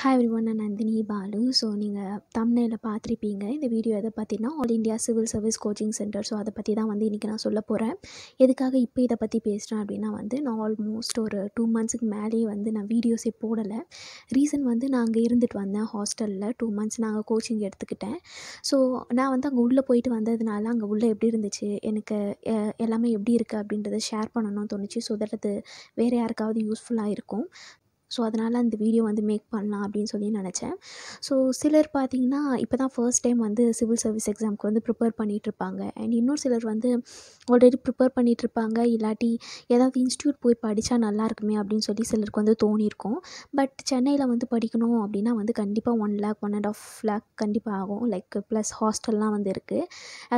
hi every one நான் Nandini Balu so நீங்கள் தமிழில் பார்த்துருப்பீங்க இந்த வீடியோ எதை பற்றினா All India civil service coaching centre so அதை பற்றி தான் வந்து இன்றைக்கி நான் சொல்ல போகிறேன் எதுக்காக இப்போ இதை பற்றி பேசுகிறேன் அப்படின்னா வந்து நான் ஆல்மோஸ்ட் ஒரு டூ மந்த்ஸுக்கு மேலேயே வந்து நான் வீடியோஸே போடலை ரீசன் வந்து நான் அங்கே இருந்துட்டு வந்தேன் ஹாஸ்டலில் டூ மந்த்ஸ் நாங்கள் கோச்சிங் எடுத்துக்கிட்டேன் ஸோ நான் வந்து அங்கே உள்ளே போயிட்டு வந்ததுனால அங்கே உள்ளே எப்படி இருந்துச்சு எனக்கு எல்லாமே எப்படி இருக்குது அப்படின்றத ஷேர் பண்ணணும்னு தோணுச்சு ஸோ தட் அது வேறு யாருக்காவது யூஸ்ஃபுல்லாக இருக்கும் ஸோ அதனால் அந்த வீடியோ வந்து மேக் பண்ணலாம் அப்படின்னு சொல்லி நினச்சேன் ஸோ சிலர் பார்த்திங்கன்னா இப்போ தான் ஃபர்ஸ்ட் டைம் வந்து சிவில் சர்வீஸ் எக்ஸாமுக்கு வந்து ப்ரிப்பேர் பண்ணிகிட்ருப்பாங்க அண்ட் இன்னொரு சிலர் வந்து ஆல்ரெடி ப்ரிப்பேர் பண்ணிகிட்ருப்பாங்க இல்லாட்டி ஏதாவது இன்ஸ்டியூட் போய் படித்தா நல்லா இருக்குமே அப்படின்னு சொல்லி சிலருக்கு வந்து தோணியிருக்கும் பட் சென்னையில் வந்து படிக்கணும் அப்படின்னா வந்து கண்டிப்பாக one lakh one and half lakh கண்டிப்பாக ஆகும் லைக் ப்ளஸ் ஹாஸ்டல்லாம் வந்து இருக்குது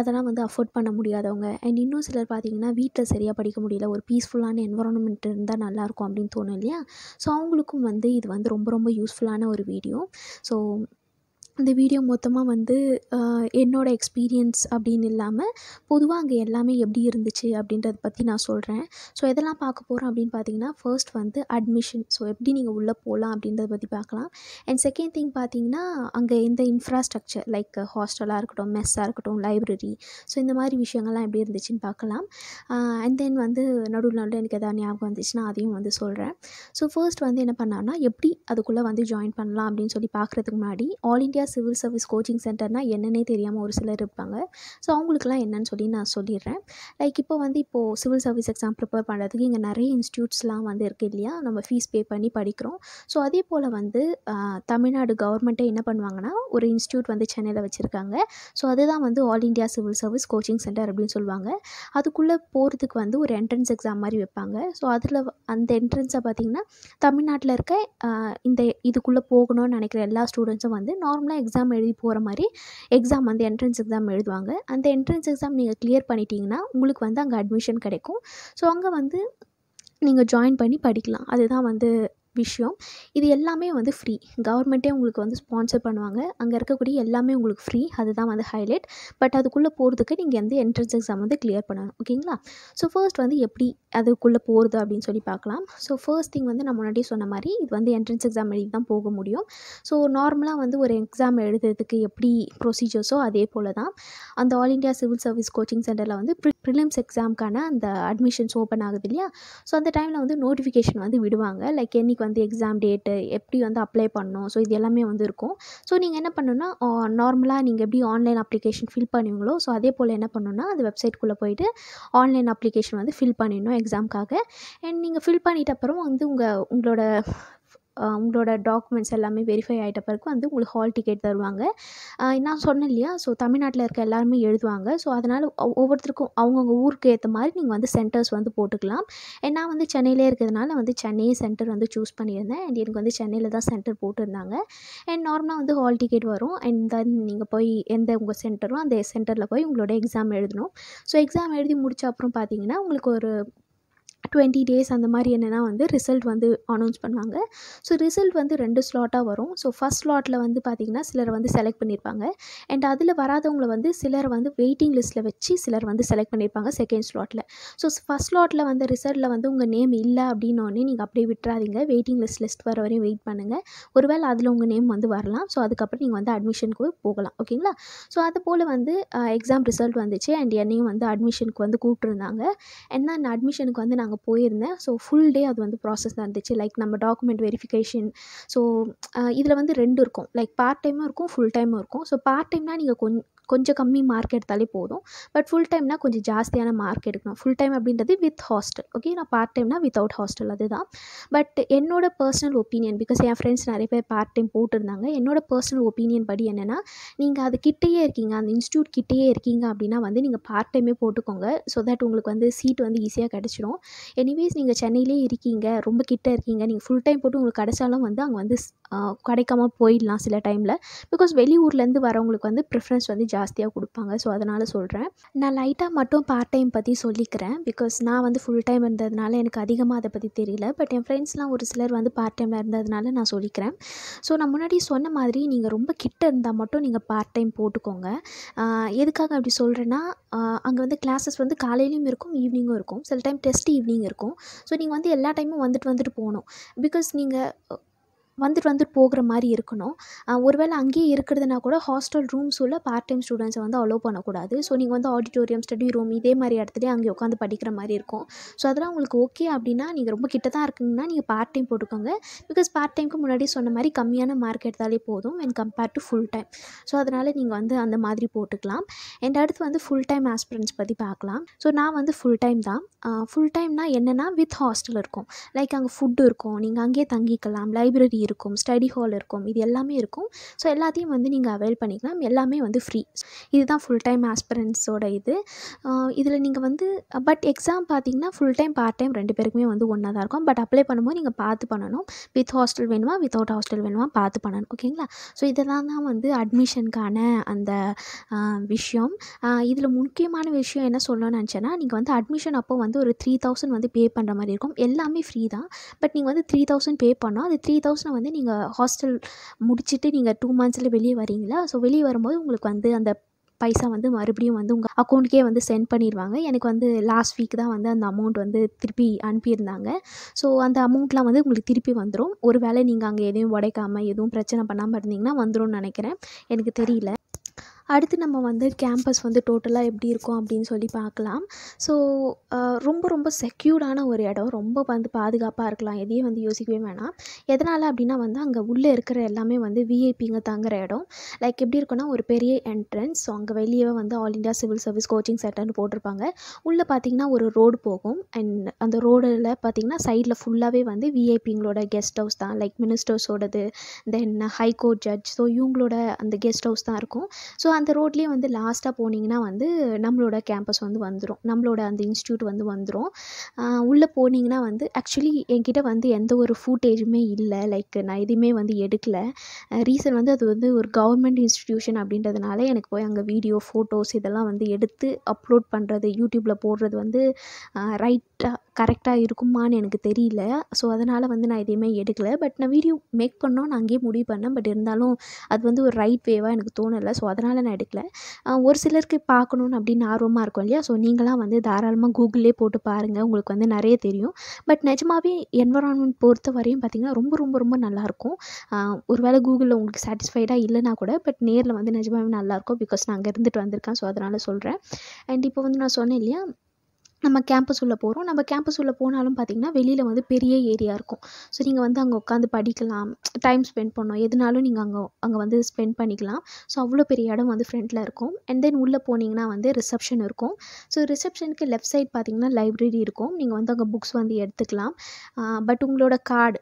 அதெல்லாம் வந்து அஃபோர்ட் பண்ண முடியாதவங்க அண்ட் இன்னும் சிலர் பார்த்திங்கன்னா வீட்டில் சரியாக படிக்க முடியல ஒரு பீஸ்ஃபுல்லான என்வரான்மெண்ட் இருந்தால் நல்லாயிருக்கும் அப்படின்னு தோணும் இல்லையா ஸோ அவங்க அவங்களுக்கும் வந்து இது வந்து ரொம்ப ரொம்ப யூஸ்ஃபுல்லான ஒரு வீடியோ ஸோ இந்த வீடியோ மொத்தமாக வந்து என்னோடய எக்ஸ்பீரியன்ஸ் அப்படின்னு இல்லாமல் பொதுவாக அங்கே எல்லாமே எப்படி இருந்துச்சு அப்படின்றத பற்றி நான் சொல்கிறேன் ஸோ எதெல்லாம் பார்க்க போகிறோம் அப்படின்னு பார்த்தீங்கன்னா ஃபர்ஸ்ட் வந்து அட்மிஷன் ஸோ எப்படி நீங்கள் உள்ளே போகலாம் அப்படின்றத பற்றி பார்க்கலாம் அண்ட் செகண்ட் திங் பார்த்தீங்கன்னா அங்கே இந்த இன்ஃப்ராஸ்ட்ரக்சர் லைக் ஹாஸ்டலாக இருக்கட்டும் மெஸ்ஸாக இருக்கட்டும் லைப்ரரி ஸோ இந்த மாதிரி விஷயங்கள்லாம் எப்படி இருந்துச்சுன்னு பார்க்கலாம் அண்ட் தென் வந்து நடுவில் நடுவில் எனக்கு எதாவது ஞாபகம் வந்துச்சுன்னா அதையும் வந்து சொல்கிறேன் ஸோ ஃபர்ஸ்ட் வந்து என்ன பண்ணான்னா எப்படி அதுக்குள்ளே வந்து ஜாயின் பண்ணலாம் அப்படின்னு சொல்லி பார்க்குறதுக்கு முன்னாடி All India civil service coaching சென்டர்னால் என்னன்னே தெரியாமல் ஒரு சிலர் இருப்பாங்க ஸோ அவங்களுக்குலாம் என்னன்னு சொல்லி நான் சொல்லிடுறேன் லைக் இப்போ வந்து இப்போது சிவில் சர்வீஸ் எக்ஸாம் ப்ரிப்பேர் பண்ணுறதுக்கு இங்கே நிறைய இன்ஸ்டியூட்ஸ்லாம் வந்து இருக்குது இல்லையா நம்ம ஃபீஸ் பே பண்ணி படிக்கிறோம் ஸோ அதே போல் வந்து தமிழ்நாடு கவர்மெண்ட்டே என்ன பண்ணுவாங்கன்னா ஒரு இன்ஸ்டியூட் வந்து சென்னையில் வச்சுருக்காங்க ஸோ அதுதான் வந்து All India civil service coaching centre அப்படின்னு சொல்லுவாங்க அதுக்குள்ளே போகிறதுக்கு வந்து ஒரு என்ட்ரன்ஸ் எக்ஸாம் மாதிரி வைப்பாங்க ஸோ அதில் அந்த என்ட்ரன்ஸை பார்த்திங்கன்னா தமிழ்நாட்டில் இருக்க இந்த இதுக்குள்ளே போகணும்னு நினைக்கிற எல்லா ஸ்டூடெண்ட்ஸும் வந்து நார்மலாக எக்ஸாம் எழுதி போகிற மாதிரி எக்ஸாம் அந்த என்ட்ரன்ஸ் எக்ஸாம் எழுதுவாங்க அந்த என்ட்ரன்ஸ் எக்ஸாம் நீங்கள் கிளியர் பண்ணிட்டீங்கன்னா உங்களுக்கு வந்து அங்கே அட்மிஷன் கிடைக்கும் ஸோ அங்கே வந்து நீங்கள் ஜாயின் பண்ணி படிக்கலாம் அதுதான் வந்து விஷயம் இது எல்லாமே வந்து ஃப்ரீ கவர்மெண்ட்டே உங்களுக்கு வந்து ஸ்பான்சர் பண்ணுவாங்க அங்கே இருக்கக்கூடிய எல்லாமே உங்களுக்கு ஃப்ரீ அதுதான் வந்து ஹைலைட் பட் அதுக்குள்ளே போகிறதுக்கு நீங்கள் வந்து என்ட்ரன்ஸ் எக்ஸாம் வந்து கிளியர் பண்ணணும் ஓகேங்களா ஸோ ஃபர்ஸ்ட் வந்து எப்படி அதுக்குள்ளே போகிறது அப்படின்னு சொல்லி பார்க்கலாம் ஸோ ஃபர்ஸ்ட் திங் வந்து நான் முன்னாடி சொன்ன மாதிரி இது வந்து என்ட்ரன்ஸ் எக்ஸாம் எழுதி தான் போக முடியும் ஸோ நார்மலாக வந்து ஒரு எக்ஸாம் எழுதுறதுக்கு எப்படி ப்ரொசீஜர்ஸோ அதே போல் தான் அந்த All India civil service coaching சென்டரில் வந்து ப்ரிலிம்ஸ் எக்ஸாமுக்கான அந்த அட்மிஷன்ஸ் ஓப்பன் ஆகுது இல்லையா ஸோ அந்த டைமில் வந்து நோட்டிஃபிகேஷன் வந்து விடுவாங்க லைக் என்றைக்கு வந்து எக்ஸாம் டேட்டு எப்படி வந்து அப்ளை பண்ணணும் ஸோ இது எல்லாமே வந்து இருக்கும் ஸோ நீங்கள் என்ன பண்ணணுன்னா நார்மலாக நீங்கள் எப்படி ஆன்லைன் அப்ளிகேஷன் ஃபில் பண்ணுவீங்களோ ஸோ அதே போல் என்ன பண்ணணும்னா அந்த வெப்சைட்குள்ளே போயிட்டு ஆன்லைன் அப்ளிகேஷன் வந்து ஃபில் பண்ணிடணும் எக்ஸாமுக்காக அண்ட் நீங்கள் ஃபில் பண்ணிட்ட அப்புறம் வந்து உங்கள் உங்களோட உங்களோட டாக்குமெண்ட்ஸ் எல்லாமே வெரிஃபை ஆகிட்ட பிறகு வந்து உங்களுக்கு ஹால் டிக்கெட் தருவாங்க நான் சொன்னேன் இல்லையா ஸோ தமிழ்நாட்டில் இருக்க எல்லாருமே எழுதுவாங்க ஸோ அதனால் ஒவ்வொருத்தருக்கும் அவங்கவுங்க ஊருக்கு ஏற்ற மாதிரி நீங்கள் வந்து சென்டர்ஸ் வந்து போட்டுக்கலாம் நான் வந்து சென்னையிலே இருக்கிறதுனால வந்து சென்னையே சென்டர் வந்து சூஸ் பண்ணியிருந்தேன் அண்ட் எனக்கு வந்து சென்னையில் தான் சென்டர் போட்டிருந்தாங்க அண்ட் நார்மலாக வந்து ஹால் டிக்கெட் வரும் அண்ட் தென் நீங்கள் போய் எந்த உங்கள் சென்டரும் அந்த சென்டரில் போய் உங்களோட எக்ஸாம் எழுதணும் ஸோ எக்ஸாம் எழுதி முடித்த அப்புறம் பார்த்தீங்கன்னா உங்களுக்கு ஒரு டுவெண்ட்டி டேஸ் அந்த மாதிரி என்னென்னா வந்து ரிசல்ட் வந்து அனௌன்ஸ் பண்ணுவாங்க ஸோ ரிசல்ட் வந்து ரெண்டு ஸ்லாட்டாக வரும் ஸோ ஃபஸ்ட் ஸ்லாட்டில் வந்து பார்த்திங்கன்னா சிலர் வந்து செலக்ட் பண்ணியிருப்பாங்க அண்ட் அதில் வராதவங்களை வந்து சிலர் வந்து வெயிட்டிங் லிஸ்ட்டில் வச்சு சிலர் வந்து செலக்ட் பண்ணியிருப்பாங்க செகண்ட் ஸ்லாட்டில் ஸோ ஃபஸ்ட் ஸ்லாட்டில் வந்து ரிசல்ட்டில் வந்து உங்கள் நேம் இல்லை அப்படின்னோடனே நீங்கள் அப்படியே விட்டுறாதீங்க வெயிட்டிங் லிஸ்ட் லிஸ்ட் வர வரையும் வெயிட் பண்ணுங்கள் ஒருவேளை அதில் உங்கள் நேம் வந்து வரலாம் ஸோ அதுக்கப்புறம் நீங்கள் வந்து அட்மிஷனுக்கு போகலாம் ஓகேங்களா ஸோ அது போல் வந்து எக்ஸாம் ரிசல்ட் வந்துச்சு அண்ட் என்னையும் வந்து அட்மிஷனுக்கு வந்து கூப்பிட்டுருந்தாங்க என்ன அந்த அட்மிஷனுக்கு வந்து நாங்கள் நாங்கள் போயிருந்தேன் ஸோ ஃபுல் டே அது வந்து ப்ராசஸ் நடந்துச்சு லைக் நம்ம டாக்குமெண்ட் வெரிஃபிகேஷன் ஸோ இதில் வந்து ரெண்டு இருக்கும் லைக் பார்ட் டைமும் இருக்கும் ஃபுல் டைமும் இருக்கும் ஸோ பார்ட் டைம்னால் நீங்கள் கொஞ்சம் கொஞ்சம் கம்மி மார்க் எடுத்தாலே போதும் பட் ஃபுல் டைம்னால் கொஞ்சம் ஜாஸ்தியான மார்க் எடுக்கணும் ஃபுல் டைம் அப்படின்றது வித் ஹாஸ்டல் ஓகே நான் பார்ட் டைம்னா வித்தவுட் ஹாஸ்டல் அதுதான் பட் என்னோட பர்சனல் ஒப்பீனியன் பிகாஸ் என் ஃப்ரெண்ட்ஸ் நிறைய பேர் பார்ட் டைம் போட்டிருந்தாங்க என்னோட பர்சனல் ஒப்பீனியன் படி என்னென்னா நீங்கள் அது கிட்டேயே இருக்கீங்க அந்த இன்ஸ்டியூட் கிட்டேயே இருக்கீங்க அப்படின்னா வந்து நீங்கள் பார்ட் டைமே போட்டுக்கோங்க ஸோ தட் உங்களுக்கு வந்து சீட் வந்து ஈஸியாக கிடச்சிடும் எனிவேஸ் நீங்கள் சென்னையிலே இருக்கீங்க ரொம்ப கிட்டே இருக்கீங்க நீங்கள் ஃபுல் டைம் போட்டு உங்களுக்கு கிடச்சாலும் வந்து அங்கே வந்து கிடைக்காம போயிடலாம் சில டைமில் பிகாஸ் வெளியூர்லேருந்து வரவங்களுக்கு வந்து ப்ரிஃபரன்ஸ் வந்து ஜாஸ்தி ஜாஸ்தியாக கொடுப்பாங்க ஸோ அதனால் சொல்கிறேன் நான் லைட்டாக மட்டும் பார்ட் டைம் பற்றி சொல்லிக்கிறேன் பிகாஸ் நான் வந்து ஃபுல் டைம் இருந்ததுனால எனக்கு அதிகமாக அதை பற்றி தெரியல பட் என் ஃப்ரெண்ட்ஸ்லாம் ஒரு சிலர் வந்து பார்ட் டைமில் இருந்ததுனால நான் சொல்லிக்கிறேன் ஸோ நான் முன்னாடி சொன்ன மாதிரி நீங்கள் ரொம்ப கிட்ட இருந்தால் மட்டும் நீங்கள் பார்ட் டைம் போட்டுக்கோங்க எதுக்காக அப்படி சொல்கிறேன்னா அங்கே வந்து கிளாஸஸ் வந்து காலையிலையும் இருக்கும் ஈவினிங்கும் இருக்கும் சில டைம் டெஸ்ட் ஈவினிங் இருக்கும் ஸோ நீங்கள் வந்து எல்லா டைமும் வந்துட்டு வந்துட்டு போகணும் பிகாஸ் நீங்கள் வந்துட்டு வந்துட்டு போகிற மாதிரி இருக்கணும் ஒருவேளை அங்கேயே இருக்கிறதுனா கூட ஹாஸ்டல் உள்ள பார்ட் டைம் ஸ்டூடெண்ட்ஸை வந்து அலோவ் பண்ணக்கூடாது ஸோ நீங்கள் வந்து ஆடிட்டோரியம் ஸ்டடி ரூம் இதே மாதிரி இடத்துலேயே அங்கே உட்காந்து படிக்கிற மாதிரி இருக்கும் ஸோ அதெல்லாம் உங்களுக்கு ஓகே அப்படின்னா நீங்கள் ரொம்ப கிட்ட தான் இருக்குங்கன்னா நீங்கள் பார்ட் டைம் போட்டுக்கோங்க பிகாஸ் பார்ட் டைமுக்கு முன்னாடி சொன்ன மாதிரி கம்மியான மார்க் எடுத்தாலே போதும் when compared to full time so அதனால் நீங்கள் வந்து அந்த மாதிரி போட்டுக்கலாம் அண்ட் அடுத்து வந்து ஃபுல் டைம் ஆஸ்பிரன்ஸ் பற்றி பார்க்கலாம் ஸோ நான் வந்து ஃபுல் டைம் தான் ஃபுல் டைம்னால் என்னென்னா வித் ஹாஸ்டல் இருக்கும் லைக் அங்கே ஃபுட்டு இருக்கும் நீங்கள் அங்கேயே தங்கிக்கலாம் லைப்ரரி இருக்கும் ஸ்டடி ஹால் இருக்கும் இது எல்லாமே இருக்கும் ஸோ எல்லாத்தையும் வந்து நீங்கள் அவைல் பண்ணிக்கலாம் எல்லாமே வந்து ஃப்ரீ இதுதான் ஃபுல் டைம் ஆஸ்பரன்ஸோட இது இதில் நீங்கள் வந்து பட் எக்ஸாம் பார்த்தீங்கன்னா ஃபுல் டைம் பார்ட் டைம் ரெண்டு பேருக்குமே வந்து ஒன்றா தான் இருக்கும் பட் அப்ளை பண்ணும்போது நீங்கள் பார்த்து பண்ணணும் வித் ஹாஸ்டல் வேணுமா வித்தவுட் ஹாஸ்டல் வேணுமா பார்த்து பண்ணணும் ஓகேங்களா ஸோ இதெல்லாம் தான் வந்து அட்மிஷனுக்கான அந்த விஷயம் இதில் முக்கியமான விஷயம் என்ன சொல்லணும்னு நினச்சேன்னா நீங்கள் வந்து அட்மிஷன் அப்போ வந்து ஒரு த்ரீ தௌசண்ட் வந்து பே பண்ணுற மாதிரி இருக்கும் எல்லாமே ஃப்ரீ தான் பட் நீங்கள் வந்து த்ரீ தௌசண்ட் பே பண்ணால் அது த்ரீ தௌசண்ட் வந்து நீங்கள் ஹாஸ்டல் முடிச்சுட்டு நீங்கள் டூ மந்த்ஸில் வெளியே வரீங்களா ஸோ வெளியே வரும்போது உங்களுக்கு வந்து அந்த பைசா வந்து மறுபடியும் வந்து உங்கள் அக்கௌண்ட்டுக்கே வந்து சென்ட் பண்ணிடுவாங்க எனக்கு வந்து லாஸ்ட் வீக் தான் வந்து அந்த அமௌண்ட் வந்து திருப்பி அனுப்பியிருந்தாங்க ஸோ அந்த அமௌண்ட்லாம் வந்து உங்களுக்கு திருப்பி வந்துடும் ஒரு வேளை நீங்கள் அங்கே எதையும் உடைக்காமல் எதுவும் பிரச்சனை பண்ணாமல் இருந்தீங்கன்னா வந்துடும் நினைக்கிறேன் எனக்கு தெரியல அடுத்து நம்ம வந்து கேம்பஸ் வந்து டோட்டலாக எப்படி இருக்கும் அப்படின்னு சொல்லி பார்க்கலாம் ஸோ ரொம்ப ரொம்ப செக்யூர்டான ஒரு இடம் ரொம்ப வந்து பாதுகாப்பாக இருக்கலாம் எதையும் வந்து யோசிக்கவே வேணாம் எதனால் அப்படின்னா வந்து அங்கே உள்ளே இருக்கிற எல்லாமே வந்து விஐபிங்க தங்குற இடம் லைக் எப்படி இருக்குன்னா ஒரு பெரிய என்ட்ரன்ஸ் ஸோ அங்கே வெளியே வந்து All India civil service coaching சென்டர்னு போட்டிருப்பாங்க உள்ளே பார்த்திங்கன்னா ஒரு ரோடு போகும் அண்ட் அந்த ரோடில் பார்த்திங்கன்னா சைடில் ஃபுல்லாகவே வந்து விஐபிங்களோட கெஸ்ட் ஹவுஸ் தான் லைக் மினிஸ்டர்ஸோடது தென் ஹைகோர்ட் ஜட்ஜ் ஸோ இவங்களோட அந்த கெஸ்ட் ஹவுஸ் தான் இருக்கும் ஸோ அந்த ரோட்லேயே வந்து லாஸ்ட்டாக போனீங்கன்னா வந்து நம்மளோட கேம்பஸ் வந்து வந்துடும் நம்மளோட அந்த இன்ஸ்டியூட் வந்து வந்துடும் உள்ளே போனீங்கன்னா வந்து ஆக்சுவலி என்கிட்ட வந்து எந்த ஒரு ஃபூட்டேஜுமே இல்லை லைக் நான் எதுவுமே வந்து எடுக்கலை ரீசன் வந்து அது வந்து ஒரு கவர்மெண்ட் இன்ஸ்டிடியூஷன் அப்படின்றதுனால எனக்கு போய் அங்கே வீடியோ ஃபோட்டோஸ் இதெல்லாம் வந்து எடுத்து அப்லோட் பண்ணுறது யூடியூப்பில் போடுறது வந்து ரைட்டாக கரெக்டாக இருக்குமான்னு எனக்கு தெரியல ஸோ அதனால் வந்து நான் எதையுமே எடுக்கலை பட் நான் வீடியோ மேக் பண்ணோம் நான் அங்கேயே முடிவு பண்ணேன் பட் இருந்தாலும் அது வந்து ஒரு ரைட் வேவாக எனக்கு தோணலை ஸோ அதனால் நான் எடுக்கல ஒரு சிலருக்கு பார்க்கணுன்னு அப்படின்னு ஆர்வமாக இருக்கும் இல்லையா ஸோ நீங்களாம் வந்து தாராளமாக கூகுளே போட்டு பாருங்கள் உங்களுக்கு வந்து நிறைய தெரியும் பட் நிஜமாவே என்வரான்மெண்ட் பொறுத்த வரையும் பார்த்திங்கன்னா ரொம்ப ரொம்ப ரொம்ப நல்லாயிருக்கும் ஒரு வேளை கூகுளில் உங்களுக்கு சாட்டிஸ்ஃபைடாக இல்லைனா கூட பட் நேரில் வந்து நிஜமாவே நல்லாயிருக்கும் பிகாஸ் நான் அங்கே இருந்துட்டு வந்திருக்கேன் ஸோ அதனால் சொல்கிறேன் அண்ட் இப்போ வந்து நான் சொன்னேன் இல்லையா நம்ம கேம்பஸ் உள்ளே போகிறோம் நம்ம கேம்பஸ் உள்ளே போனாலும் பார்த்திங்கன்னா வெளியில் வந்து பெரிய ஏரியா இருக்கும் ஸோ நீங்கள் வந்து அங்கே உட்காந்து படிக்கலாம் டைம் ஸ்பெண்ட் பண்ணோம் எதுனாலும் நீங்கள் அங்கே அங்கே வந்து ஸ்பெண்ட் பண்ணிக்கலாம் ஸோ அவ்வளோ பெரிய இடம் வந்து ஃப்ரண்ட்டில் இருக்கும் அண்ட் தென் உள்ளே போனீங்கன்னா வந்து ரிசப்ஷன் இருக்கும் ஸோ ரிசப்ஷனுக்கு லெஃப்ட் சைட் பார்த்திங்கன்னா லைப்ரரி இருக்கும் நீங்கள் வந்து அங்கே புக்ஸ் வந்து எடுத்துக்கலாம் பட் உங்களோட கார்டு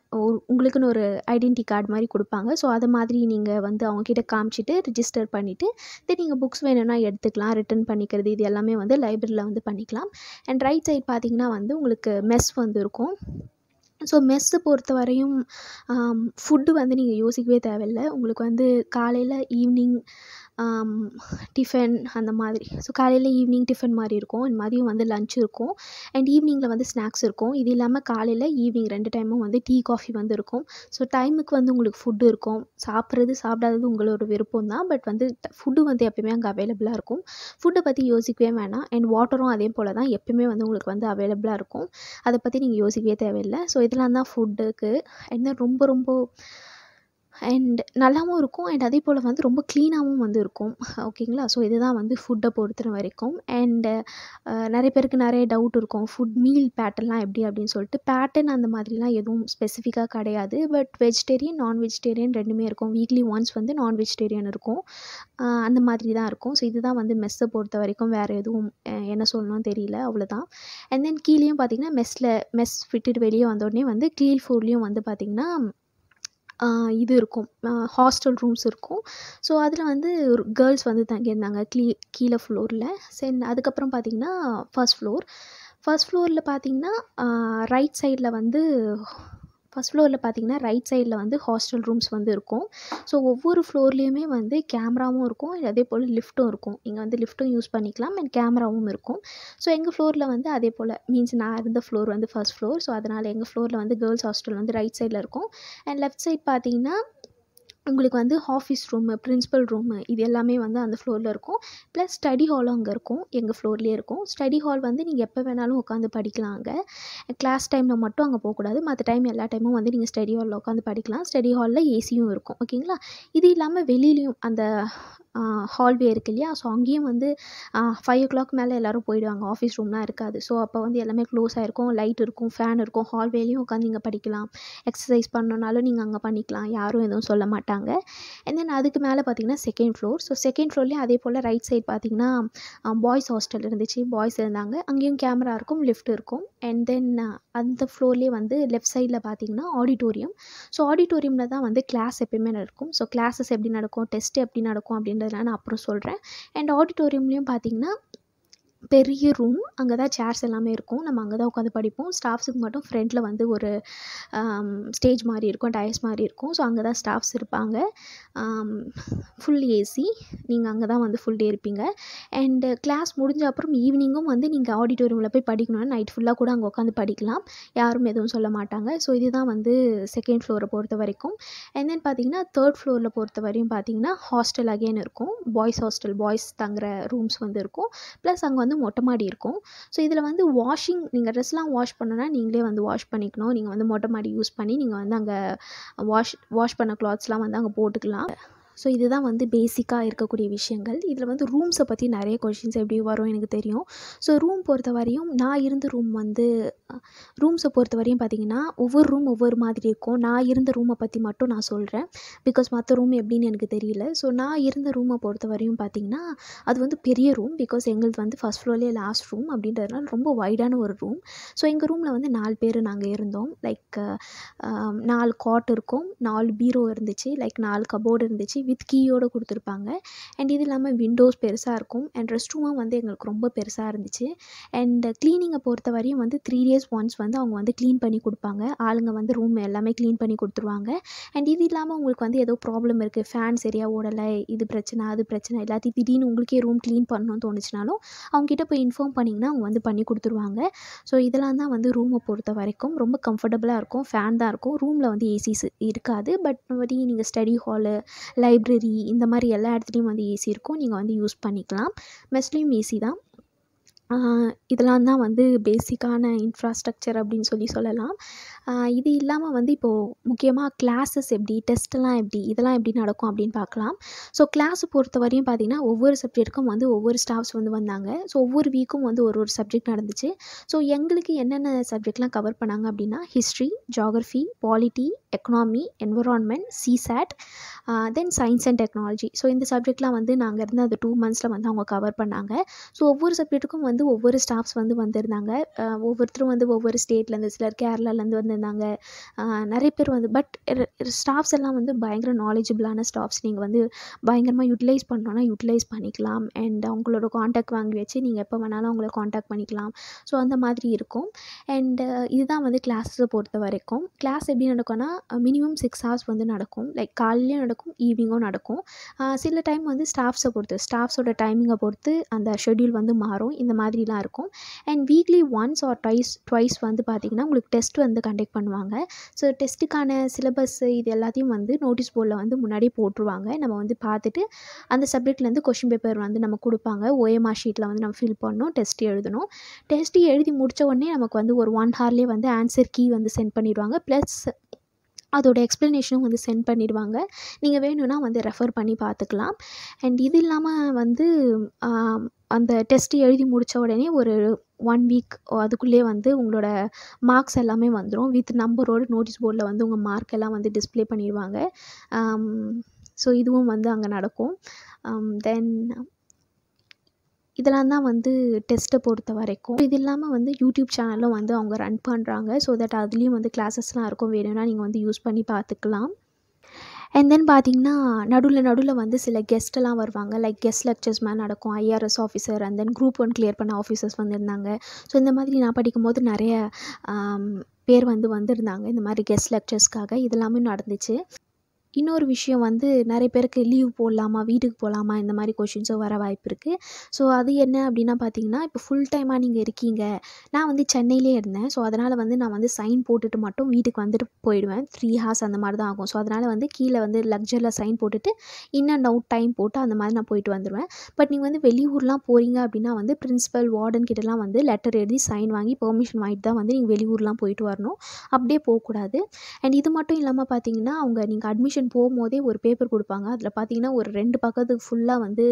உங்களுக்குன்னு ஒரு ஐடென்டி கார்டு மாதிரி கொடுப்பாங்க ஸோ அதை மாதிரி நீங்கள் வந்து அவங்கக்கிட்ட காமிச்சிட்டு ரிஜிஸ்டர் பண்ணிவிட்டு தென் நீங்கள் புக்ஸ் வேணும்னா எடுத்துக்கலாம் ரிட்டர்ன் பண்ணிக்கிறது இது எல்லாமே வந்து லைப்ரரியில் வந்து பண்ணிக்கலாம் அண்ட் ரைட் சைட் பார்த்திங்கன்னா வந்து உங்களுக்கு மெஸ் வந்து இருக்கும் ஸோ மெஸ்ஸை பொறுத்த வரையும் ஃபுட்டு வந்து நீங்கள் யோசிக்கவே தேவையில்லை உங்களுக்கு வந்து காலையில் ஈவினிங் டிஃபன் அந்த மாதிரி ஸோ காலையில் ஈவினிங் டிஃபன் மாதிரி இருக்கும் அண்ட் மதியம் வந்து லன்ச் இருக்கும் அண்ட் ஈவினிங்கில் வந்து ஸ்நாக்ஸ் இருக்கும் இது இல்லாமல் காலையில் ஈவினிங் ரெண்டு டைமும் வந்து டீ காஃபி வந்து இருக்கும் ஸோ டைமுக்கு வந்து உங்களுக்கு ஃபுட்டு இருக்கும் சாப்பிட்றது சாப்பிடாதது உங்களோட விருப்பம் தான் பட் வந்து ஃபுட்டு வந்து எப்பயுமே அங்கே அவைலபிளாக இருக்கும் ஃபுட்டை பற்றி யோசிக்கவே வேணாம் அண்ட் வாட்டரும் அதே போல் தான் எப்பயுமே வந்து உங்களுக்கு வந்து அவைலபிளாக இருக்கும் அதை பற்றி நீங்கள் யோசிக்கவே தேவையில்லை ஸோ இதெல்லாம் தான் ஃபுட்டுக்கு என்ன ரொம்ப ரொம்ப அண்ட் நல்லாவும் இருக்கும் அண்ட் அதே போல் வந்து ரொம்ப க்ளீனாகவும் வந்து இருக்கும் ஓகேங்களா ஸோ இதுதான் வந்து ஃபுட்டை பொறுத்த வரைக்கும் அண்டு நிறைய பேருக்கு நிறைய டவுட் இருக்கும் ஃபுட் மீல் பேட்டர்லாம் எப்படி அப்படின்னு சொல்லிட்டு பேட்டர்ன் அந்த மாதிரிலாம் எதுவும் ஸ்பெசிஃபிக்காக கிடையாது பட் வெஜிடேரியன் நான் வெஜிடேரியன் ரெண்டுமே இருக்கும் வீக்லி ஒன்ஸ் வந்து நான் வெஜிடேரியன் இருக்கும் அந்த மாதிரி தான் இருக்கும் ஸோ இதுதான் வந்து மெஸ்ஸை பொறுத்த வரைக்கும் வேறு எதுவும் என்ன சொல்லணும்னு தெரியல அவ்வளோதான் அண்ட் தென் கீழேயும் பார்த்திங்கன்னா மெஸ்ஸில் மெஸ் விட்டுட்டு வெளியே வந்தோடனே வந்து கீழ் ஃபோர்லேயும் வந்து பார்த்திங்கன்னா இது இருக்கும் ஹாஸ்டல் ரூம்ஸ் இருக்கும் ஸோ அதில் வந்து கேர்ள்ஸ் வந்து தங்கியிருந்தாங்க கீ கீழே ஃப்ளோரில் சென் அதுக்கப்புறம் பார்த்திங்கன்னா ஃபஸ்ட் ஃப்ளோர் ஃபஸ்ட் ஃப்ளோரில் பார்த்திங்கன்னா ரைட் சைடில் வந்து ஃபஸ்ட் ஃப்ளோரில் பார்த்தீங்கன்னா ரைட் சைடில் வந்து ஹாஸ்டல் ரூம்ஸ் வந்து இருக்கும் ஸோ ஒவ்வொரு ஃப்ளோர்லேயுமே வந்து கேமராவும் இருக்கும் அதே போல் லிஃப்ட்டும் இருக்கும் இங்கே வந்து லிஃப்ட்டும் யூஸ் பண்ணிக்கலாம் அண்ட் கேமராவும் இருக்கும் ஸோ எங்கள் ஃப்ளோரில் வந்து அதே போல் மீன்ஸ் நான் இருந்த ஃப்ளோர் வந்து ஃபஸ்ட் ஃப்ளோர் ஸோ அதனால் எங்கள் ஃப்ளோரில் வந்து கேர்ள்ஸ் ஹாஸ்டல் வந்து ரைட் சைடில் இருக்கும் அண்ட் லெஃப்ட் சைட் பார்த்தீங்கன்னா உங்களுக்கு வந்து ஆஃபீஸ் ரூமு ப்ரின்ஸிபல் ரூமு இது எல்லாமே வந்து அந்த ஃப்ளோரில் இருக்கும் ப்ளஸ் ஸ்டடி ஹாலும் அங்கே இருக்கும் எங்கள் ஃப்ளோர்லேயே இருக்கும் ஸ்டடி ஹால் வந்து நீங்கள் எப்போ வேணாலும் உட்காந்து படிக்கலாம் அங்கே கிளாஸ் டைமில் மட்டும் அங்கே போகக்கூடாது மற்ற டைம் எல்லா டைமும் வந்து நீங்கள் ஸ்டடி ஹாலில் உட்காந்து படிக்கலாம் ஸ்டடி ஹாலில் ஏசியும் இருக்கும் ஓகேங்களா இது இல்லாமல் வெளியிலையும் அந்த ஹால்வே இருக்குது இல்லையா ஸோ அங்கேயும் வந்து ஃபைவ் ஓ கிளாக் மேலே எல்லோரும் போயிடுவாங்க ஆஃபீஸ் ரூம்லாம் இருக்காது ஸோ அப்போ வந்து எல்லாமே க்ளோஸ் ஆகிருக்கும் லைட் இருக்கும் ஃபேன் இருக்கும் ஹால்வேலையும் உட்காந்து நீங்கள் படிக்கலாம் எக்ஸசைஸ் பண்ணணுன்னாலும் நீங்கள் அங்கே பண்ணிக்கலாம் யாரும் எதுவும் சொல்ல மாட்டாங்க அண்ட் தென் அதுக்கு மேலே பார்த்தீங்கன்னா செகண்ட் ஃப்ளோர் ஸோ செகண்ட் ஃப்ளோர்லேயும் அதே போல் ரைட் சைட் பார்த்தீங்கன்னா பாய்ஸ் ஹாஸ்டல் இருந்துச்சு பாய்ஸ் இருந்தாங்க அங்கேயும் கேமரா இருக்கும் லிஃப்ட் இருக்கும் அண்ட் தென் அந்த ஃப்ளோர்லேயே வந்து லெஃப்ட் சைடில் பார்த்தீங்கன்னா ஆடிட்டோரியம் ஸோ ஆடிட்டோரியமில் தான் வந்து கிளாஸ் எப்பயுமே நடக்கும் ஸோ கிளாஸஸ் எப்படி நடக்கும் டெஸ்ட்டு எப்படி நடக்கும் அப்படின்ற அப்படின்றதுலாம் நான் அப்புறம் சொல்கிறேன் அண்ட் ஆடிட்டோரியம்லேயும் பார்த்தீங்கன்னா பெரிய ரூம் அங்கே தான் சேர்ஸ் எல்லாமே இருக்கும் நம்ம அங்கே தான் உட்காந்து படிப்போம் ஸ்டாஃப்ஸுக்கு மட்டும் ஃப்ரெண்டில் வந்து ஒரு ஸ்டேஜ் மாதிரி இருக்கும் டயர்ஸ் மாதிரி இருக்கும் ஸோ அங்கே தான் ஸ்டாஃப்ஸ் இருப்பாங்க ஃபுல் ஏசி நீங்கள் அங்கே தான் வந்து ஃபுல் டே இருப்பீங்க அண்டு கிளாஸ் முடிஞ்ச அப்புறம் ஈவினிங்கும் வந்து நீங்கள் ஆடிட்டோரியமில் போய் படிக்கணும்னா நைட் ஃபுல்லாக கூட அங்கே உட்காந்து படிக்கலாம் யாரும் எதுவும் சொல்ல மாட்டாங்க ஸோ இதுதான் வந்து செகண்ட் ஃப்ளோரை பொறுத்த வரைக்கும் அண்ட் தென் பார்த்தீங்கன்னா தேர்ட் ஃப்ளோரில் பொறுத்த வரையும் பார்த்தீங்கன்னா ஹாஸ்டல் அகேன் இருக்கும் பாய்ஸ் ஹாஸ்டல் பாய்ஸ் தங்குற ரூம்ஸ் வந்து இருக்கும் ப்ளஸ் அங்கே வந்து மொட்டை மாடி இருக்கும் ஸோ இதில் வந்து வாஷிங் நீங்கள் ட்ரெஸ்லாம் வாஷ் பண்ணணும்னா நீங்களே வந்து வாஷ் பண்ணிக்கணும் நீங்கள் வந்து மொட்டை மாடி யூஸ் பண்ணி நீங்கள் வந்து அங்கே வாஷ் வாஷ் பண்ண கிளாத்ஸ்லாம் வந்து அங்கே போட்டுக்கலாம் ஸோ இதுதான் வந்து பேசிக்காக இருக்கக்கூடிய விஷயங்கள் இதில் வந்து ரூம்ஸை பற்றி நிறைய கொஷின்ஸ் எப்படி வரும் எனக்கு தெரியும் ஸோ ரூம் பொறுத்த வரையும் நான் இருந்த ரூம் வந்து ரூம்ஸை பொறுத்த வரையும் பார்த்திங்கன்னா ஒவ்வொரு ரூம் ஒவ்வொரு மாதிரி இருக்கும் நான் இருந்த ரூமை பற்றி மட்டும் நான் சொல்கிறேன் பிகாஸ் மற்ற ரூம் எப்படின்னு எனக்கு தெரியல ஸோ நான் இருந்த ரூமை பொறுத்த வரையும் பார்த்திங்கன்னா அது வந்து பெரிய ரூம் பிகாஸ் எங்களுக்கு வந்து ஃபஸ்ட் ஃப்ளோர்லேயே லாஸ்ட் ரூம் அப்படின்றதுனால ரொம்ப வைடான ஒரு ரூம் ஸோ எங்கள் ரூமில் வந்து நாலு பேர் நாங்கள் இருந்தோம் லைக் நாலு காட் இருக்கும் நாலு பீரோ இருந்துச்சு லைக் நாலு கபோர்டு இருந்துச்சு வித் கீயோடு கொடுத்துருப்பாங்க அண்ட் இது இல்லாமல் விண்டோஸ் பெருசாக இருக்கும் அண்ட் ரெஸ்ட் ரூமும் வந்து எங்களுக்கு ரொம்ப பெருசாக இருந்துச்சு அண்ட் க்ளீனிங்கை பொறுத்த வரையும் வந்து த்ரீ டேஸ் ஒன்ஸ் வந்து அவங்க வந்து க்ளீன் பண்ணி கொடுப்பாங்க ஆளுங்க வந்து ரூம் எல்லாமே க்ளீன் பண்ணி கொடுத்துருவாங்க அண்ட் இது இல்லாமல் உங்களுக்கு வந்து ஏதோ ப்ராப்ளம் இருக்குது ஃபேன் சரியாக ஓடலை இது பிரச்சனை அது பிரச்சனை எல்லாத்தையும் திடீர்னு உங்களுக்கே ரூம் க்ளீன் பண்ணணும்னு தோணுச்சுனாலும் அவங்ககிட்ட போய் இன்ஃபார்ம் பண்ணிங்கன்னா அவங்க வந்து பண்ணி கொடுத்துருவாங்க ஸோ இதெல்லாம் தான் வந்து ரூமை பொறுத்த வரைக்கும் ரொம்ப கம்ஃபர்டபுளாக இருக்கும் ஃபேன் தான் இருக்கும் ரூமில் வந்து ஏசிஸ் இருக்காது பட் வந்து நீங்கள் ஸ்டடி ஹாலு லைப்ரரி லைப்ரரி இந்த மாதிரி எல்லா இடத்துலையும் வந்து ஏசி இருக்கும் நீங்கள் வந்து யூஸ் பண்ணிக்கலாம் மெஸ்லேயும் ஏசி தான் இதெல்லாம் தான் வந்து பேஸிக்கான இன்ஃப்ராஸ்ட்ரக்சர் அப்படின்னு சொல்லி சொல்லலாம் இது இல்லாமல் வந்து இப்போது முக்கியமாக கிளாஸஸ் எப்படி டெஸ்ட்டெல்லாம் எப்படி இதெல்லாம் எப்படி நடக்கும் அப்படின்னு பார்க்கலாம் ஸோ கிளாஸ் பொறுத்த வரையும் பார்த்திங்கன்னா ஒவ்வொரு சப்ஜெக்ட்டுக்கும் வந்து ஒவ்வொரு ஸ்டாஃப்ஸ் வந்து வந்தாங்க ஸோ ஒவ்வொரு வீக்கும் வந்து ஒரு ஒரு சப்ஜெக்ட் நடந்துச்சு ஸோ எங்களுக்கு என்னென்ன சப்ஜெக்ட்லாம் கவர் பண்ணாங்க அப்படின்னா history geography polity economy environment CSAT then science and technology so இந்த சப்ஜெக்ட்லாம் வந்து நாங்கள் இருந்து அந்த டூ மந்த்ஸில் வந்து அவங்க கவர் பண்ணாங்க ஸோ ஒவ்வொரு சப்ஜெக்ட்டுக்கும் வந்து வந்து ஒவ்வொரு ஸ்டாஃப்ஸ் வந்து வந்திருந்தாங்க ஒவ்வொருத்தரும் வந்து ஒவ்வொரு ஸ்டேட்லேருந்து சிலர் கேரளாலேருந்து வந்திருந்தாங்க நிறைய பேர் வந்து பட் ஸ்டாஃப்ஸ் எல்லாம் வந்து பயங்கர நாலேஜபிளான ஸ்டாஃப்ஸ் நீங்கள் வந்து பயங்கரமாக யூட்டிலைஸ் பண்ணோன்னா யூட்டிலைஸ் பண்ணிக்கலாம் அண்ட் அவங்களோட காண்டாக்ட் வாங்கி வச்சு நீங்கள் எப்போ வேணாலும் அவங்கள காண்டாக்ட் பண்ணிக்கலாம் ஸோ அந்த மாதிரி இருக்கும் அண்டு இதுதான் வந்து கிளாஸஸை பொறுத்த வரைக்கும் கிளாஸ் எப்படி நடக்கும்னா மினிமம் சிக்ஸ் ஹவர்ஸ் வந்து நடக்கும் லைக் காலையிலையும் நடக்கும் ஈவினிங்கும் நடக்கும் சில டைம் வந்து ஸ்டாஃப்ஸை பொறுத்து ஸ்டாஃப்ஸோட டைமிங்கை பொறுத்து அந்த ஷெட்யூல் வந்து மாறும் இந்த மாதிரி மாதிரிலாம் இருக்கும் and weekly once or twice twice வந்து பார்த்திங்கன்னா உங்களுக்கு டெஸ்ட் வந்து கண்டக்ட் பண்ணுவாங்க ஸோ டெஸ்ட்டுக்கான சிலபஸ் இது எல்லாத்தையும் வந்து நோட்டீஸ் போர்டில் வந்து முன்னாடி போட்டுருவாங்க நம்ம வந்து பார்த்துட்டு அந்த சப்ஜெக்ட்லேருந்து கொஷின் பேப்பர் வந்து நம்ம கொடுப்பாங்க ஓஎம்ஆர் ஷீட்டில் வந்து நம்ம ஃபில் பண்ணணும் டெஸ்ட் எழுதணும் டெஸ்ட் எழுதி முடித்த உடனே நமக்கு வந்து ஒரு ஒன் ஹார்லேயே வந்து ஆன்சர் கீ வந்து சென்ட் பண்ணிடுவாங்க ப்ளஸ் அதோட எக்ஸ்ப்ளனேஷனும் வந்து சென்ட் பண்ணிடுவாங்க நீங்கள் வேணும்னா வந்து ரெஃபர் பண்ணி பார்த்துக்கலாம் அண்ட் இது இல்லாமல் வந்து அந்த டெஸ்ட்டு எழுதி முடித்த உடனே ஒரு ஒன் வீக் அதுக்குள்ளேயே வந்து உங்களோட மார்க்ஸ் எல்லாமே வந்துடும் வித் நம்பரோடு நோட்டீஸ் போர்டில் வந்து உங்கள் மார்க் எல்லாம் வந்து டிஸ்பிளே பண்ணிடுவாங்க ஸோ இதுவும் வந்து அங்கே நடக்கும் தென் இதெல்லாம் தான் வந்து டெஸ்ட்டை பொறுத்த வரைக்கும் இது இல்லாமல் வந்து யூடியூப் சேனலும் வந்து அவங்க ரன் பண்ணுறாங்க ஸோ தட் அதுலேயும் வந்து கிளாஸஸ்லாம் இருக்கும் வேணும்னா நீங்கள் வந்து யூஸ் பண்ணி பார்த்துக்கலாம் அண்ட் தென் பார்த்தீங்கன்னா நடுவில் நடுவில் வந்து சில கெஸ்ட்டெல்லாம் வருவாங்க லைக் கெஸ்ட் லெக்சர்ஸ் மாதிரி நடக்கும் IRS officer and then group one clear பண்ண ஆஃபீஸர்ஸ் வந்திருந்தாங்க ஸோ இந்த மாதிரி நான் படிக்கும்போது நிறைய பேர் வந்து வந்திருந்தாங்க இந்த மாதிரி கெஸ்ட் லெக்சர்ஸ்க்காக இதெல்லாமே நடந்துச்சு இன்னொரு விஷயம் வந்து நிறைய பேருக்கு லீவ் போடலாமா வீட்டுக்கு போகலாமா இந்த மாதிரி கொஷின்ஸும் வர வாய்ப்பு இருக்குது ஸோ அது என்ன அப்படின்னா பார்த்தீங்கன்னா இப்போ ஃபுல் டைமாக நீங்கள் இருக்கீங்க நான் வந்து சென்னையிலே இருந்தேன் ஸோ அதனால் வந்து நான் வந்து சைன் போட்டுட்டு மட்டும் வீட்டுக்கு வந்துட்டு போயிடுவேன் த்ரீ ஹார்ஸ் அந்த மாதிரி தான் ஆகும் ஸோ அதனால் வந்து கீழே வந்து லக்ஜரில் சைன் போட்டுட்டு இன் அண்ட் அவுட் டைம் போட்டு அந்த மாதிரி நான் போயிட்டு வந்துடுவேன் பட் நீங்கள் வந்து வெளியூர்லாம் போகிறீங்க அப்படின்னா வந்து பிரின்ஸிபல் வார்டன் கிட்டலாம் வந்து லெட்டர் எழுதி சைன் வாங்கி பெர்மிஷன் வாங்கிட்டு தான் வந்து நீங்கள் வெளியூர்லாம் போயிட்டு வரணும் அப்படியே போகக்கூடாது அண்ட் இது மட்டும் இல்லாமல் பார்த்தீங்கன்னா அவங்க நீங்கள் அட்மிஷன் எக்ஸாமினேஷன் போகும்போதே ஒரு பேப்பர் கொடுப்பாங்க அதில் பார்த்தீங்கன்னா ஒரு ரெண்டு பக்கத்துக்கு ஃபுல்லாக வந்து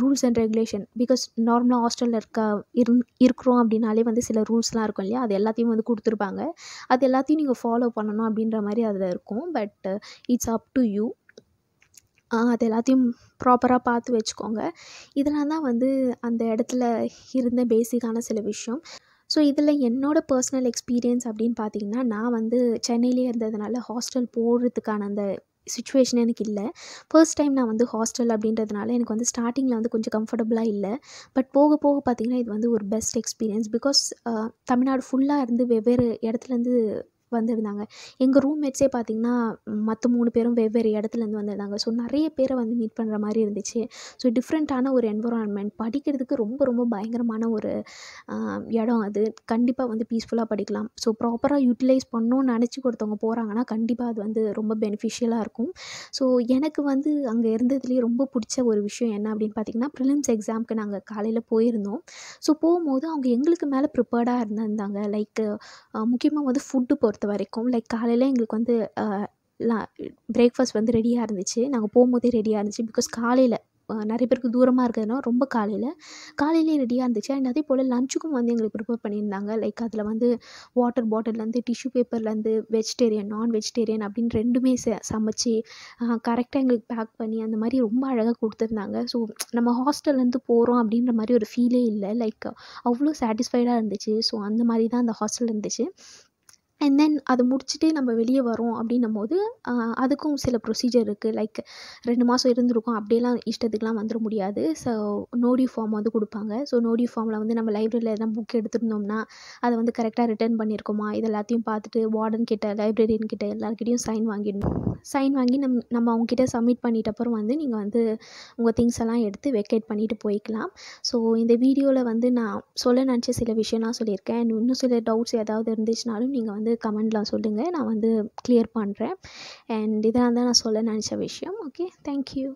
ரூல்ஸ் அண்ட் ரெகுலேஷன் பிகாஸ் நார்மலாக ஹாஸ்டலில் இருக்க இரு இருக்கிறோம் அப்படின்னாலே வந்து சில ரூல்ஸ்லாம் இருக்கும் இல்லையா அது எல்லாத்தையும் வந்து கொடுத்துருப்பாங்க அது எல்லாத்தையும் நீங்கள் ஃபாலோ பண்ணணும் அப்படின்ற மாதிரி அதில் இருக்கும் but it's up to you அது எல்லாத்தையும் ப்ராப்பராக பார்த்து வச்சுக்கோங்க இதெல்லாம் தான் வந்து அந்த இடத்துல இருந்த பேசிக்கான சில விஷயம் ஸோ இதில் என்னோட பர்சனல் எக்ஸ்பீரியன்ஸ் அப்படின்னு பார்த்தீங்கன்னா நான் வந்து சென்னையிலே இருந்ததுனால ஹாஸ்டல் போடுறதுக்கான அந்த சுச்சுவேஷன் எனக்கு இல்லை ஃபர்ஸ்ட் டைம் நான் வந்து ஹாஸ்டல் அப்படின்றதுனால எனக்கு வந்து ஸ்டார்டிங்கில் வந்து கொஞ்சம் கம்ஃபர்டபுளாக இல்லை பட் போக போக பார்த்திங்கன்னா இது வந்து ஒரு பெஸ்ட் எக்ஸ்பீரியன்ஸ் பிகாஸ் தமிழ்நாடு ஃபுல்லாக இருந்து வெவ்வேறு இடத்துலேருந்து வந்திருந்தாங்க எங்கள் ரூம்மேட்ஸே பார்த்திங்கன்னா மற்ற மூணு பேரும் வெவ்வேறு இடத்துலேருந்து வந்திருந்தாங்க ஸோ நிறைய பேரை வந்து மீட் பண்ணுற மாதிரி இருந்துச்சு ஸோ டிஃப்ரெண்ட்டான ஒரு என்விரான்மெண்ட் படிக்கிறதுக்கு ரொம்ப ரொம்ப பயங்கரமான ஒரு இடம் அது கண்டிப்பாக வந்து பீஸ்ஃபுல்லாக படிக்கலாம் ஸோ ப்ராப்பராக யூட்டிலைஸ் பண்ணணும்னு நினச்சி கொடுத்தவங்க போகிறாங்கன்னா கண்டிப்பாக அது வந்து ரொம்ப பெனிஃபிஷியலாக இருக்கும் ஸோ எனக்கு வந்து அங்கே இருந்ததுலேயே ரொம்ப பிடிச்ச ஒரு விஷயம் என்ன அப்படின்னு பார்த்திங்கன்னா ப்ரிலிம்ஸ் எக்ஸாமுக்கு நாங்கள் காலையில் போயிருந்தோம் ஸோ போகும்போது அவங்க எங்களுக்கு மேலே ப்ரிப்பேர்டாக இருந்திருந்தாங்க லைக் முக்கியமாக வந்து ஃபுட்டு பொறுத்த பொறுத்த வரைக்கும் லைக் காலையில் எங்களுக்கு வந்து பிரேக்ஃபாஸ்ட் வந்து ரெடியாக இருந்துச்சு நாங்கள் போகும்போதே ரெடியாக இருந்துச்சு பிகாஸ் காலையில் நிறைய பேருக்கு தூரமாக இருக்கிறதுனா ரொம்ப காலையில் காலையிலேயே ரெடியாக இருந்துச்சு அண்ட் அதே போல் லஞ்சுக்கும் வந்து எங்களுக்கு ப்ரிப்பேர் பண்ணியிருந்தாங்க லைக் அதில் வந்து வாட்டர் பாட்டில்லேருந்து டிஷ்யூ பேப்பர்லேருந்து வெஜிடேரியன் நான் வெஜிடேரியன் அப்படின்னு ரெண்டுமே ச சமைச்சு கரெக்டாக எங்களுக்கு பேக் பண்ணி அந்த மாதிரி ரொம்ப அழகாக கொடுத்துருந்தாங்க ஸோ நம்ம ஹாஸ்டல்லேருந்து போகிறோம் அப்படின்ற மாதிரி ஒரு ஃபீலே இல்லை லைக் அவ்வளோ சாட்டிஸ்ஃபைடாக இருந்துச்சு ஸோ அந்த மாதிரி தான் அந்த ஹாஸ்டல் இருந்துச்சு அண்ட் தென் அது முடிச்சுட்டு நம்ம வெளியே வரோம் அப்படின்னும் போது அதுக்கும் சில ப்ரொசீஜர் இருக்குது லைக் ரெண்டு மாதம் இருந்திருக்கும் அப்படியெல்லாம் இஷ்டத்துக்குலாம் வந்துட முடியாது ஸோ நோடி ஃபார்ம் வந்து கொடுப்பாங்க ஸோ நோடி ஃபார்மில் வந்து நம்ம லைப்ரரியில் எதனா புக் எடுத்துருந்தோம்னா அதை வந்து கரெக்டாக ரிட்டர்ன் பண்ணியிருக்கோமா இது எல்லாத்தையும் பார்த்துட்டு வார்டன் கிட்ட லைப்ரரியன் கிட்ட எல்லாருக்கிட்டையும் சைன் வாங்கிடணும் சைன் வாங்கி நம் நம்ம அவங்கக்கிட்ட சப்மிட் பண்ணிட்ட அப்புறம் வந்து நீங்கள் வந்து உங்கள் திங்ஸ் எல்லாம் எடுத்து வெக்கேட் பண்ணிவிட்டு போய்க்கலாம் ஸோ இந்த வீடியோவில் வந்து நான் சொல்ல நினச்ச சில விஷயம்லாம் சொல்லியிருக்கேன் இன்னும் சில டவுட்ஸ் ஏதாவது இருந்துச்சுனாலும் நீங்கள் வந்து வந்து கமெண்டில் சொல்லுங்கள் நான் வந்து கிளியர் பண்ணுறேன் அண்ட் இதெல்லாம் தான் நான் சொல்ல நினச்ச விஷயம் ஓகே தேங்க்யூ